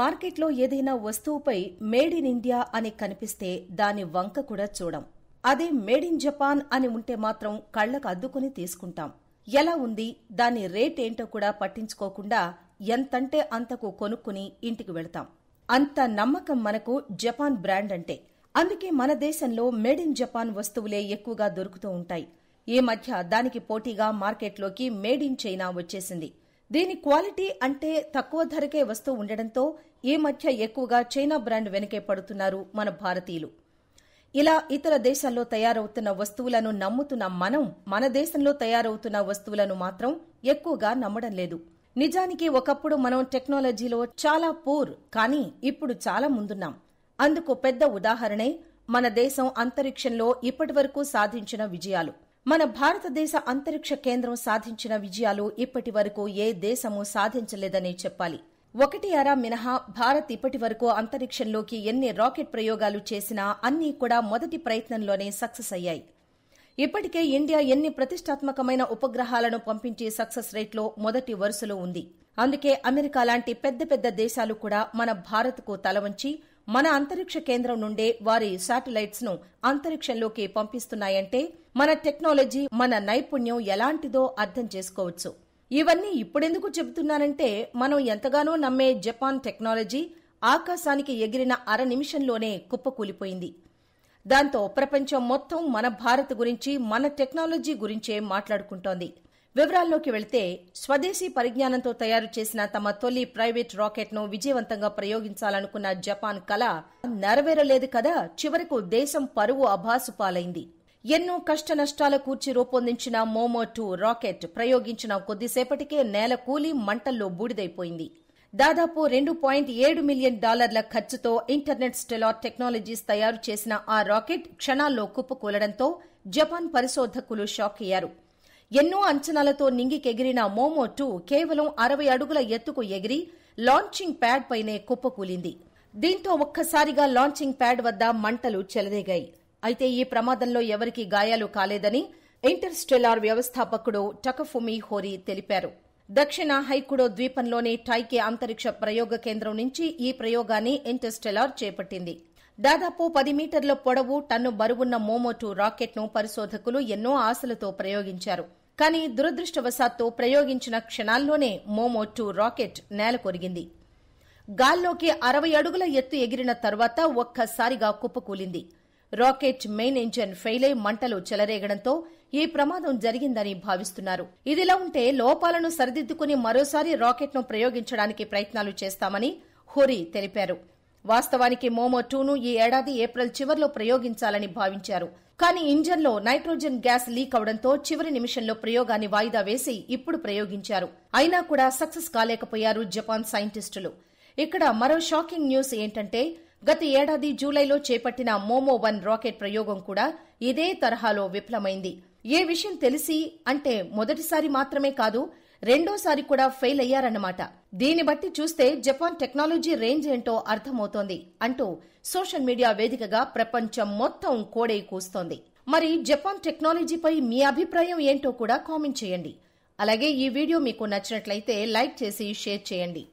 మార్కెట్లో ఏదైనా వస్తువుపై made in India అని కనిపిస్తే దాని వంక కూడా చూడం అదే మేడ్ ఇన్ జపాన్ అని ఉంటే మాత్రం కళ్లకు అద్దుకుని తీసుకుంటాం ఎలా ఉంది దాని రేట్ ఏంటో కూడా పట్టించుకోకుండా ఎంతంటే అంతకు కొనుక్కుని ఇంటికి వెళతాం అంత నమ్మకం మనకు జపాన్ బ్రాండ్ అంటే అందుకే మన దేశంలో మేడ్ ఇన్ జపాన్ వస్తువులే ఎక్కువగా దొరుకుతూ ఉంటాయి ఈ మధ్య దానికి పోటీగా మార్కెట్లోకి మేడ్ ఇన్ చైనా వచ్చేసింది దీని క్వాలిటీ అంటే తక్కువ ధరకే వస్తూ ఉండడంతో ఈ మధ్య ఎక్కువగా చైనా బ్రాండ్ వెనకే పడుతున్నారు మన భారతీయులు ఇలా ఇతర దేశాల్లో తయారవుతున్న వస్తువులను నమ్ముతున్న మనం మన దేశంలో తయారవుతున్న వస్తువులను మాత్రం ఎక్కువగా నమ్మడం లేదు నిజానికి ఒకప్పుడు మనం టెక్నాలజీలో చాలా పూర్ కానీ ఇప్పుడు చాలా ముందున్నాం అందుకు పెద్ద ఉదాహరణే మన దేశం అంతరిక్షంలో ఇప్పటివరకు సాధించిన విజయాలు మన భారతదేశ అంతరిక్ష కేంద్రం సాధించిన విజయాలు ఇప్పటి వరకు ఏ దేశమూ సాధించలేదని చెప్పాలి ఒకటి అర మినహా భారత్ ఇప్పటి వరకు అంతరిక్షంలోకి ఎన్ని రాకెట్ ప్రయోగాలు చేసినా అన్నీ కూడా మొదటి ప్రయత్నంలోనే సక్సెస్ అయ్యాయి ఇప్పటికే ఇండియా ఎన్ని ప్రతిష్టాత్మకమైన ఉపగ్రహాలను పంపించే సక్సెస్ రేట్లో మొదటి వరుసలో ఉంది అందుకే అమెరికా లాంటి పెద్ద పెద్ద దేశాలు కూడా మన భారత్కు తలవంచి మన అంతరిక్ష కేంద్రం నుండే వారి శాటిలైట్స్ ను అంతరిక్షంలోకి పంపిస్తున్నాయంటే మన టెక్నాలజీ మన నైపుణ్యం ఎలాంటిదో అర్థం చేసుకోవచ్చు ఇవన్నీ ఇప్పుడెందుకు చెబుతున్నానంటే మనం ఎంతగానో నమ్మే జపాన్ టెక్నాలజీ ఆకాశానికి ఎగిరిన అర నిమిషంలోనే కుప్పకూలిపోయింది దాంతో ప్రపంచం మొత్తం మన భారత్ గురించి మన టెక్నాలజీ గురించే మాట్లాడుకుంటోంది వివరాల్లోకి వెళితే స్వదేశీ పరిజ్ఞానంతో తయారు చేసిన తమ తొలి ప్రైవేట్ రాకెట్ను విజయవంతంగా ప్రయోగించాలనుకున్న జపాన్ కళ నెరవేరలేదు కదా చివరకు దేశం పరువు అభాసుపాలైంది ఎన్నో కష్ట నష్టాల కూర్చి రూపొందించిన మోమో టూ రాకెట్ ప్రయోగించిన కొద్దిసేపటికే నేల కూలి మంటల్లో బూడిదైపోయింది దాదాపు రెండు పాయింట్ ఏడు మిలియన్ డాలర్ల ఖర్చుతో ఇంటర్నెట్ స్టెలార్ టెక్నాలజీస్ తయారు చేసిన ఆ రాకెట్ క్షణాల్లో కుప్పకూలడంతో జపాన్ పరిశోధకులు షాక్ అయ్యారు ఎన్నో అంచనాలతో నింగికెగిరిన మోమో టూ కేవలం అరవై అడుగుల ఎత్తుకు ఎగిరి లాంచింగ్ ప్యాడ్ పైనే కుప్పకూలింది దీంతో ఒక్కసారిగా లాంచింగ్ ప్యాడ్ వద్ద మంటలు చెలరేగాయి అయితే ఈ ప్రమాదంలో ఎవరికీ గాయాలు కాలేదని ఇంటర్ స్టెలార్ వ్యవస్థాపకుడు టకఫుమి హోరీ తెలిపారు దక్షిణ హైకుడో ద్వీపంలోని టైకే అంతరిక్ష ప్రయోగ కేంద్రం నుంచి ఈ ప్రయోగాన్ని ఇంటర్స్టెలార్ చేపట్టింది దాదాపు పది మీటర్ల పొడవు టన్ను బరువున్న మోమోటు రాకెట్ను పరిశోధకులు ఎన్నో ఆశలతో ప్రయోగించారు కానీ దురదృష్టవశాత్తు ప్రయోగించిన క్షణాల్లోనే మోమో టూ రాకెట్ నేలకొరిగింది గాల్లోకి అరవై అడుగుల ఎత్తు ఎగిరిన తర్వాత ఒక్కసారిగా కుప్పకూలింది రాకెట్ మెయిన్ ఇంజన్ ఫెయిల్ అయి మంటలు చెలరేగడంతో ఈ ప్రమాదం జరిగిందని భావిస్తున్నారు ఇదిలా ఉంటే లోపాలను సరిదిద్దుకుని మరోసారి రాకెట్ను ప్రయోగించడానికి ప్రయత్నాలు చేస్తామని హురి తెలిపారు వాస్తవానికి మోమో టూను ఈ ఏడాది ఏప్రిల్ చివరిలో ప్రయోగించాలని భావించారు కానీ ఇంజన్లో నైట్రోజన్ గ్యాస్ లీక్ అవడంతో చివరి నిమిషంలో ప్రయోగాన్ని వాయిదా వేసి ఇప్పుడు ప్రయోగించారు అయినా కూడా సక్సెస్ కాలేకపోయారు జపాన్ సైంటిస్టులు ఇక్కడ మరో షాకింగ్ న్యూస్ ఏంటంటే గత ఏడాది జూలైలో చేపట్టిన మోమో వన్ రాకెట్ ప్రయోగం కూడా ఇదే తరహాలో విఫలమైంది ఏ విషయం తెలిసి అంటే మొదటిసారి మాత్రమే కాదు రెండోసారి కూడా ఫెయిల్ అయ్యారన్నమాట దీన్ని బట్టి చూస్తే జపాన్ టెక్నాలజీ రేంజ్ ఏంటో అర్థమవుతోంది అంటూ సోషల్ మీడియా వేదికగా ప్రపంచం మొత్తం కోడై కూస్తోంది మరి జపాన్ టెక్నాలజీపై మీ అభిప్రాయం ఏంటో కూడా కామెంట్ చేయండి అలాగే ఈ వీడియో మీకు నచ్చినట్లయితే లైక్ చేసి షేర్ చేయండి